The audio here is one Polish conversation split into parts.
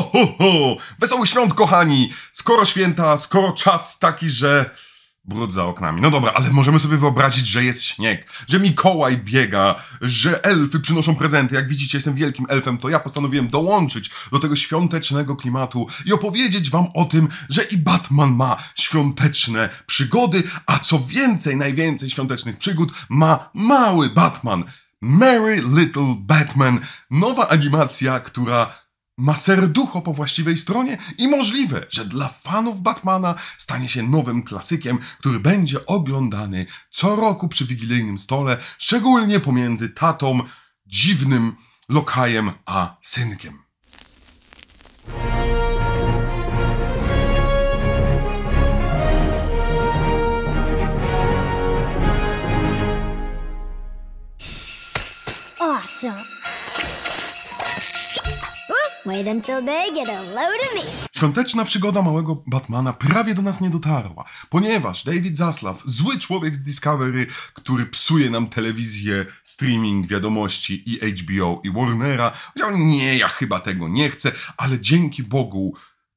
Ho, ho, Wesołych świąt, kochani! Skoro święta, skoro czas taki, że brud za oknami. No dobra, ale możemy sobie wyobrazić, że jest śnieg, że Mikołaj biega, że elfy przynoszą prezenty. Jak widzicie, jestem wielkim elfem, to ja postanowiłem dołączyć do tego świątecznego klimatu i opowiedzieć wam o tym, że i Batman ma świąteczne przygody, a co więcej, najwięcej świątecznych przygód ma mały Batman. Merry Little Batman, nowa animacja, która ma serducho po właściwej stronie i możliwe, że dla fanów Batmana stanie się nowym klasykiem, który będzie oglądany co roku przy wigilijnym stole, szczególnie pomiędzy tatą, dziwnym lokajem a synkiem. Awesome. Wait until they get a load of me. Świąteczna przygoda małego Batmana prawie do nas nie dotarła, ponieważ David Zaslav, zły człowiek z Discovery, który psuje nam telewizję, streaming, wiadomości i HBO i Warnera, powiedział nie, ja chyba tego nie chcę, ale dzięki Bogu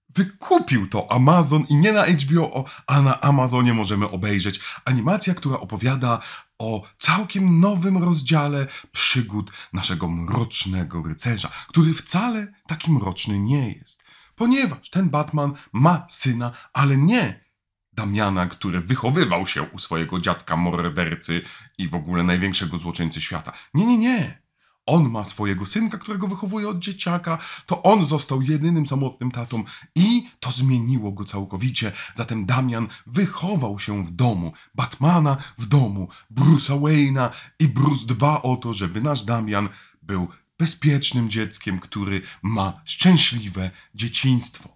wykupił to Amazon i nie na HBO, a na Amazonie możemy obejrzeć animacja, która opowiada o całkiem nowym rozdziale przygód naszego mrocznego rycerza, który wcale taki mroczny nie jest. Ponieważ ten Batman ma syna, ale nie Damiana, który wychowywał się u swojego dziadka mordercy i w ogóle największego złoczyńcy świata. Nie, nie, nie on ma swojego synka, którego wychowuje od dzieciaka, to on został jedynym samotnym tatą i to zmieniło go całkowicie. Zatem Damian wychował się w domu Batmana, w domu Bruce'a Wayne'a i Bruce dba o to, żeby nasz Damian był bezpiecznym dzieckiem, który ma szczęśliwe dzieciństwo.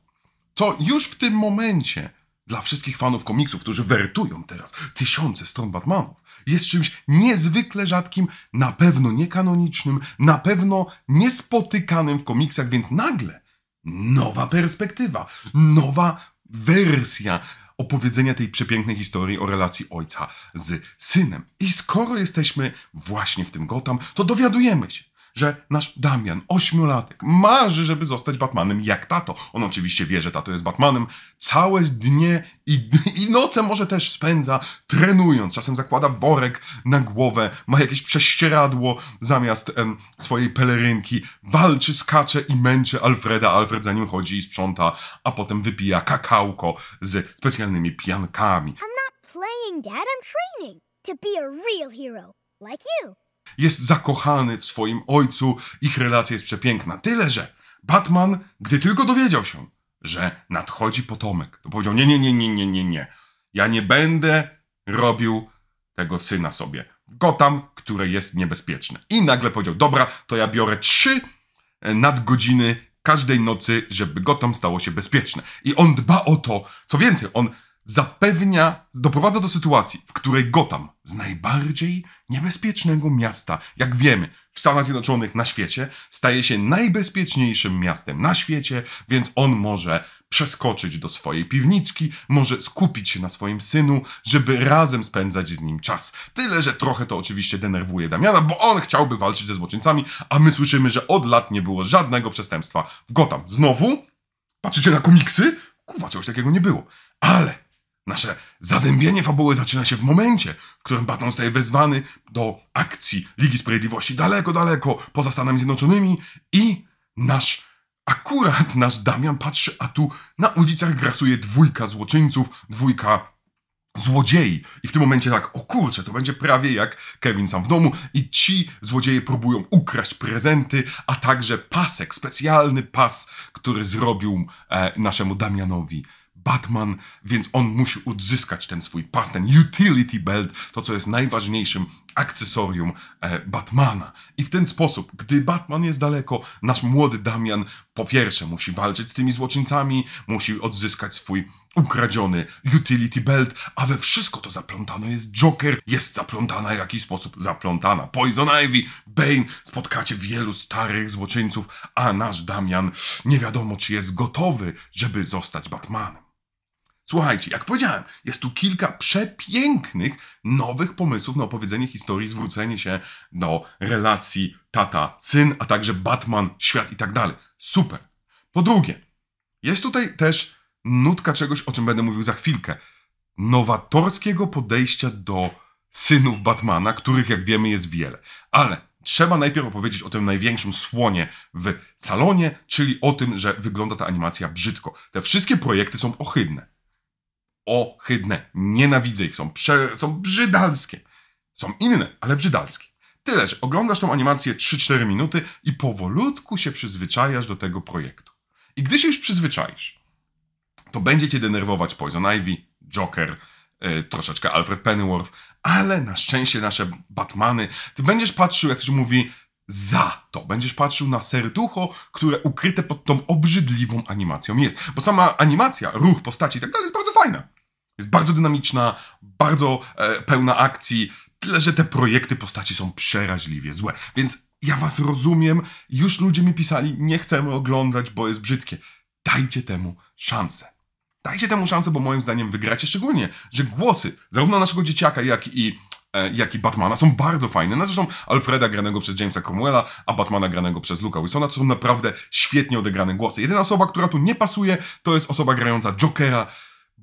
To już w tym momencie dla wszystkich fanów komiksów, którzy wertują teraz tysiące stron Batmanów, jest czymś niezwykle rzadkim, na pewno niekanonicznym, na pewno niespotykanym w komiksach, więc nagle nowa perspektywa, nowa wersja opowiedzenia tej przepięknej historii o relacji ojca z synem. I skoro jesteśmy właśnie w tym Gotham, to dowiadujemy się, że nasz Damian, ośmiolatek, marzy, żeby zostać Batmanem jak tato. On oczywiście wie, że tato jest Batmanem. Całe dnie i, i noce może też spędza trenując. Czasem zakłada worek na głowę, ma jakieś prześcieradło zamiast em, swojej pelerynki. Walczy, skacze i męczy Alfreda. Alfred za nim chodzi i sprząta, a potem wypija kakałko z specjalnymi piankami. I'm not playing, Dad. I'm training to be a real hero, like you. Jest zakochany w swoim ojcu, ich relacja jest przepiękna. Tyle, że Batman, gdy tylko dowiedział się, że nadchodzi potomek, to powiedział: Nie, nie, nie, nie, nie, nie, nie. Ja nie będę robił tego syna sobie. Gotam, które jest niebezpieczne. I nagle powiedział: Dobra, to ja biorę trzy e, nadgodziny każdej nocy, żeby Gotam stało się bezpieczne. I on dba o to. Co więcej, on zapewnia, doprowadza do sytuacji, w której Gotham z najbardziej niebezpiecznego miasta, jak wiemy, w Stanach Zjednoczonych na świecie, staje się najbezpieczniejszym miastem na świecie, więc on może przeskoczyć do swojej piwniczki, może skupić się na swoim synu, żeby razem spędzać z nim czas. Tyle, że trochę to oczywiście denerwuje Damiana, bo on chciałby walczyć ze złoczyńcami, a my słyszymy, że od lat nie było żadnego przestępstwa w Gotham. Znowu? Patrzycie na komiksy? Kuwa, czegoś takiego nie było. Ale Nasze zazębienie fabuły zaczyna się w momencie, w którym Batman zostaje wezwany do akcji Ligi Sprawiedliwości daleko, daleko poza Stanami Zjednoczonymi i nasz, akurat nasz Damian patrzy, a tu na ulicach grasuje dwójka złoczyńców, dwójka złodziei. I w tym momencie tak, o kurczę, to będzie prawie jak Kevin sam w domu i ci złodzieje próbują ukraść prezenty, a także pasek, specjalny pas, który zrobił e, naszemu Damianowi Batman, więc on musi odzyskać ten swój pas, ten utility belt, to co jest najważniejszym akcesorium e, Batmana. I w ten sposób, gdy Batman jest daleko, nasz młody Damian po pierwsze musi walczyć z tymi złoczyńcami, musi odzyskać swój ukradziony utility belt, a we wszystko to zaplątano jest Joker, jest zaplątana w jakiś sposób, zaplątana Poison Ivy, Bane, spotkacie wielu starych złoczyńców, a nasz Damian nie wiadomo czy jest gotowy, żeby zostać Batmanem. Słuchajcie, jak powiedziałem, jest tu kilka przepięknych, nowych pomysłów na opowiedzenie historii, zwrócenie się do relacji tata-syn, a także Batman, świat i tak dalej. Super. Po drugie, jest tutaj też nutka czegoś, o czym będę mówił za chwilkę. Nowatorskiego podejścia do synów Batmana, których jak wiemy jest wiele. Ale trzeba najpierw opowiedzieć o tym największym słonie w salonie, czyli o tym, że wygląda ta animacja brzydko. Te wszystkie projekty są ohydne ohydne. Nienawidzę ich, są, prze, są brzydalskie. Są inne, ale brzydalskie. Tyle, że oglądasz tą animację 3-4 minuty i powolutku się przyzwyczajasz do tego projektu. I gdy się już przyzwyczaisz, to będzie cię denerwować Poison Ivy, Joker, yy, troszeczkę Alfred Pennyworth, ale na szczęście nasze Batmany, ty będziesz patrzył, jak ktoś mówi, za to. Będziesz patrzył na serducho, które ukryte pod tą obrzydliwą animacją jest. Bo sama animacja, ruch postaci i tak dalej jest bardzo fajna. Jest bardzo dynamiczna, bardzo e, pełna akcji, tyle że te projekty postaci są przeraźliwie złe. Więc ja was rozumiem, już ludzie mi pisali, nie chcemy oglądać, bo jest brzydkie. Dajcie temu szansę. Dajcie temu szansę, bo moim zdaniem wygracie szczególnie, że głosy zarówno naszego dzieciaka, jak i e, jak i Batmana są bardzo fajne. No zresztą Alfreda granego przez Jamesa Cromwella, a Batmana granego przez Luka Wilsona, to są naprawdę świetnie odegrane głosy. Jedyna osoba, która tu nie pasuje, to jest osoba grająca Jokera,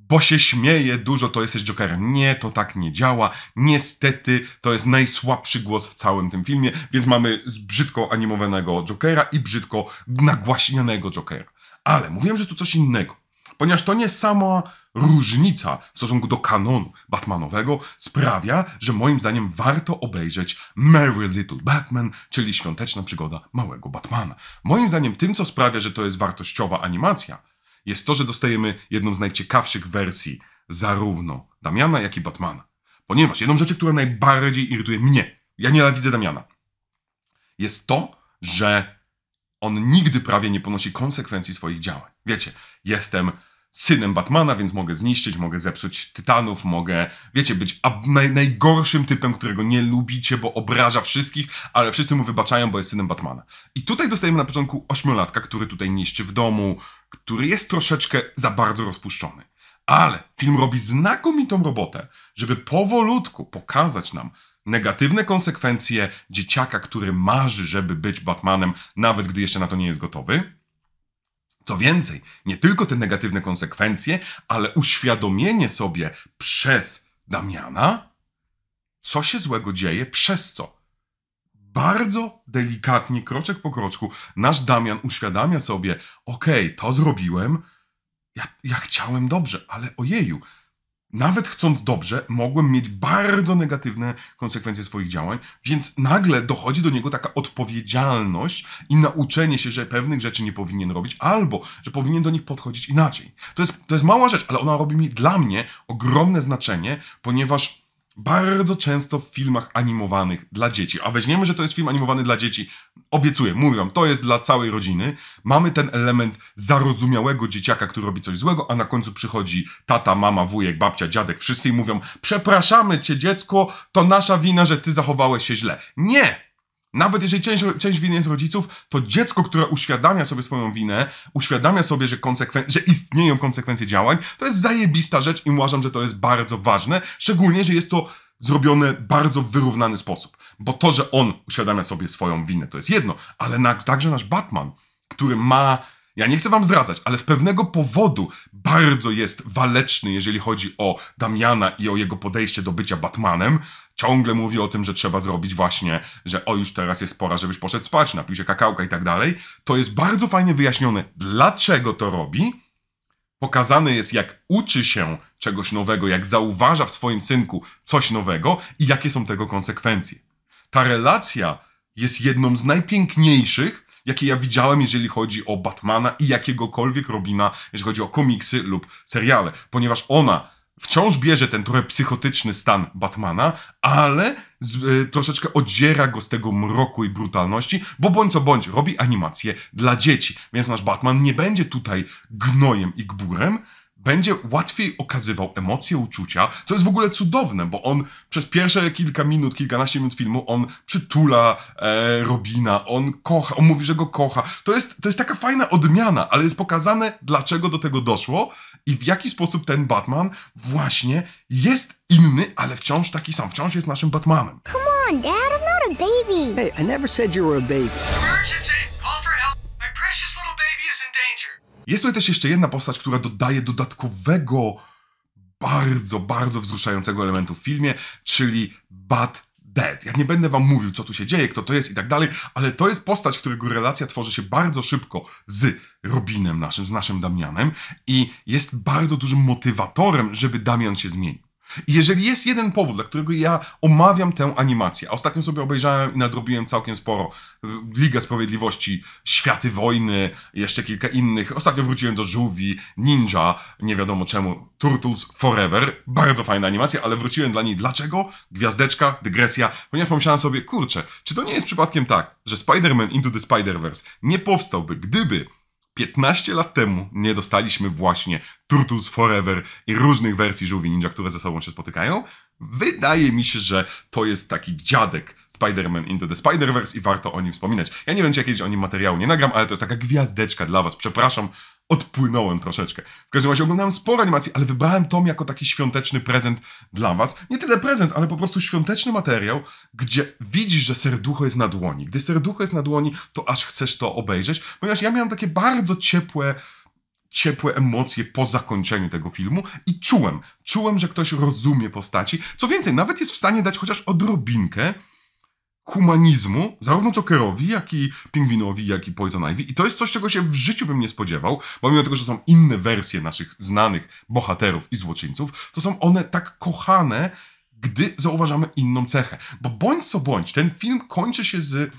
bo się śmieje dużo, to jesteś Jokerem. Nie, to tak nie działa. Niestety, to jest najsłabszy głos w całym tym filmie, więc mamy z brzydko animowanego Jokera i brzydko nagłaśnianego Jokera. Ale mówiłem, że tu coś innego. Ponieważ to nie sama różnica w stosunku do kanonu Batmanowego sprawia, że moim zdaniem warto obejrzeć Merry Little Batman, czyli świąteczna przygoda małego Batmana. Moim zdaniem tym, co sprawia, że to jest wartościowa animacja, jest to, że dostajemy jedną z najciekawszych wersji zarówno Damiana, jak i Batmana. Ponieważ jedną rzeczy, która najbardziej irytuje mnie, ja nienawidzę Damiana, jest to, że on nigdy prawie nie ponosi konsekwencji swoich działań. Wiecie, jestem synem Batmana, więc mogę zniszczyć, mogę zepsuć Tytanów, mogę, wiecie, być naj najgorszym typem, którego nie lubicie, bo obraża wszystkich, ale wszyscy mu wybaczają, bo jest synem Batmana. I tutaj dostajemy na początku ośmiolatka, który tutaj niszczy w domu, który jest troszeczkę za bardzo rozpuszczony. Ale film robi znakomitą robotę, żeby powolutku pokazać nam negatywne konsekwencje dzieciaka, który marzy, żeby być Batmanem, nawet gdy jeszcze na to nie jest gotowy. Co więcej, nie tylko te negatywne konsekwencje, ale uświadomienie sobie przez Damiana, co się złego dzieje, przez co bardzo delikatnie, kroczek po kroczku, nasz Damian uświadamia sobie, okej, okay, to zrobiłem, ja, ja chciałem dobrze, ale ojeju, nawet chcąc dobrze, mogłem mieć bardzo negatywne konsekwencje swoich działań, więc nagle dochodzi do niego taka odpowiedzialność i nauczenie się, że pewnych rzeczy nie powinien robić, albo że powinien do nich podchodzić inaczej. To jest, to jest mała rzecz, ale ona robi mi dla mnie ogromne znaczenie, ponieważ bardzo często w filmach animowanych dla dzieci, a weźmiemy, że to jest film animowany dla dzieci, obiecuję, mówią, to jest dla całej rodziny, mamy ten element zarozumiałego dzieciaka, który robi coś złego, a na końcu przychodzi tata, mama, wujek, babcia, dziadek, wszyscy i mówią, przepraszamy cię dziecko, to nasza wina, że ty zachowałeś się źle. Nie! Nawet jeżeli część, część winy jest rodziców, to dziecko, które uświadamia sobie swoją winę, uświadamia sobie, że, konsekwen- że istnieją konsekwencje działań, to jest zajebista rzecz i uważam, że to jest bardzo ważne, szczególnie, że jest to zrobione bardzo wyrównany sposób. Bo to, że on uświadamia sobie swoją winę, to jest jedno, ale na, także nasz Batman, który ma ja nie chcę wam zdradzać, ale z pewnego powodu bardzo jest waleczny, jeżeli chodzi o Damiana i o jego podejście do bycia Batmanem, ciągle mówi o tym, że trzeba zrobić właśnie, że o już teraz jest pora, żebyś poszedł spać, napił się kakałka i tak dalej, to jest bardzo fajnie wyjaśnione, dlaczego to robi. Pokazane jest, jak uczy się czegoś nowego, jak zauważa w swoim synku coś nowego i jakie są tego konsekwencje. Ta relacja jest jedną z najpiękniejszych, jakie ja widziałem, jeżeli chodzi o Batmana i jakiegokolwiek Robina, jeżeli chodzi o komiksy lub seriale, ponieważ ona wciąż bierze ten trochę psychotyczny stan Batmana, ale z, y, troszeczkę odziera go z tego mroku i brutalności, bo bądź co bądź robi animację dla dzieci, więc nasz Batman nie będzie tutaj gnojem i gburem, będzie łatwiej okazywał emocje, uczucia, co jest w ogóle cudowne, bo on przez pierwsze kilka minut, kilkanaście minut filmu, on przytula e, Robina, on kocha, on mówi, że go kocha. To jest, to jest taka fajna odmiana, ale jest pokazane, dlaczego do tego doszło i w jaki sposób ten Batman właśnie jest inny, ale wciąż taki sam, wciąż jest naszym Batmanem. Come on, Dad, I'm not a baby. Hey, I never said you were a baby. Emergency! Jest tutaj też jeszcze jedna postać, która dodaje dodatkowego, bardzo, bardzo wzruszającego elementu w filmie, czyli Bat Dead. Ja nie będę wam mówił, co tu się dzieje, kto to jest i tak dalej, ale to jest postać, którego relacja tworzy się bardzo szybko z Robinem naszym, z naszym Damianem i jest bardzo dużym motywatorem, żeby Damian się zmienił. Jeżeli jest jeden powód, dla którego ja omawiam tę animację, a ostatnio sobie obejrzałem i nadrobiłem całkiem sporo y, Liga Sprawiedliwości, Światy Wojny, jeszcze kilka innych. Ostatnio wróciłem do Żółwi, Ninja, nie wiadomo czemu, Turtles Forever. Bardzo fajna animacja, ale wróciłem dla niej. Dlaczego? Gwiazdeczka, dygresja, ponieważ pomyślałem sobie, kurczę, czy to nie jest przypadkiem tak, że Spider-Man Into the Spider-Verse nie powstałby, gdyby 15 lat temu nie dostaliśmy właśnie Turtles Forever i różnych wersji żółwi ninja, które ze sobą się spotykają, wydaje mi się, że to jest taki dziadek Spider-Man Into the Spider-Verse i warto o nim wspominać. Ja nie wiem, czy ja kiedyś o nim materiału nie nagram, ale to jest taka gwiazdeczka dla was. Przepraszam, odpłynąłem troszeczkę. W każdym razie oglądałem sporo animacji, ale wybrałem tom jako taki świąteczny prezent dla was. Nie tyle prezent, ale po prostu świąteczny materiał, gdzie widzisz, że serducho jest na dłoni. Gdy serducho jest na dłoni, to aż chcesz to obejrzeć, ponieważ ja miałem takie bardzo ciepłe ciepłe emocje po zakończeniu tego filmu i czułem, czułem, że ktoś rozumie postaci. Co więcej, nawet jest w stanie dać chociaż odrobinkę humanizmu, zarówno Jokerowi, jak i Pingwinowi, jak i Poison Ivy. I to jest coś, czego się w życiu bym nie spodziewał, bo mimo tego, że są inne wersje naszych znanych bohaterów i złoczyńców, to są one tak kochane, gdy zauważamy inną cechę. Bo bądź co bądź, ten film kończy się z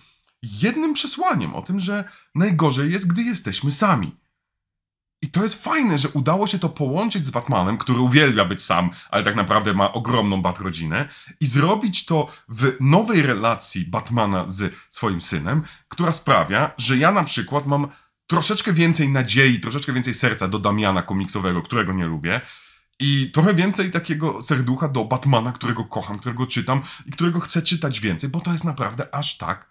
jednym przesłaniem o tym, że najgorzej jest, gdy jesteśmy sami. I to jest fajne, że udało się to połączyć z Batmanem, który uwielbia być sam, ale tak naprawdę ma ogromną Batrodzinę, i zrobić to w nowej relacji Batmana z swoim synem, która sprawia, że ja na przykład mam troszeczkę więcej nadziei, troszeczkę więcej serca do Damiana komiksowego, którego nie lubię, i trochę więcej takiego serducha do Batmana, którego kocham, którego czytam i którego chcę czytać więcej, bo to jest naprawdę aż tak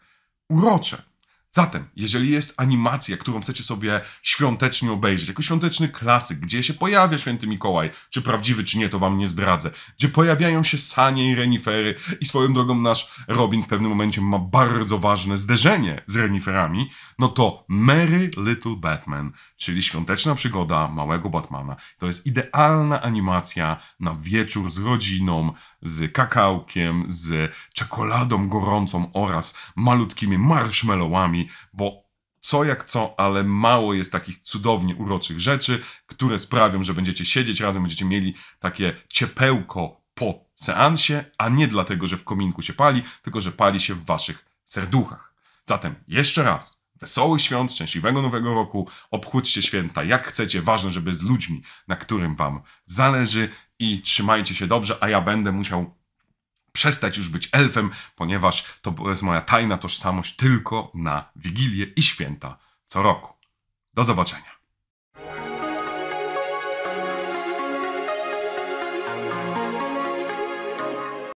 urocze. Zatem, jeżeli jest animacja, którą chcecie sobie świątecznie obejrzeć, jako świąteczny klasyk, gdzie się pojawia święty Mikołaj, czy prawdziwy, czy nie, to wam nie zdradzę, gdzie pojawiają się sanie i renifery i swoją drogą nasz Robin w pewnym momencie ma bardzo ważne zderzenie z reniferami, no to Merry Little Batman, czyli świąteczna przygoda małego Batmana. To jest idealna animacja na wieczór z rodziną, z kakałkiem, z czekoladą gorącą oraz malutkimi marshmallowami, bo co jak co, ale mało jest takich cudownie uroczych rzeczy, które sprawią, że będziecie siedzieć razem, będziecie mieli takie ciepełko po seansie, a nie dlatego, że w kominku się pali, tylko że pali się w waszych serduchach. Zatem jeszcze raz, wesołych świąt, szczęśliwego nowego roku, obchódźcie święta jak chcecie, ważne, żeby z ludźmi, na którym wam zależy, i trzymajcie się dobrze, a ja będę musiał przestać już być elfem, ponieważ to jest moja tajna tożsamość tylko na Wigilię i święta co roku. Do zobaczenia.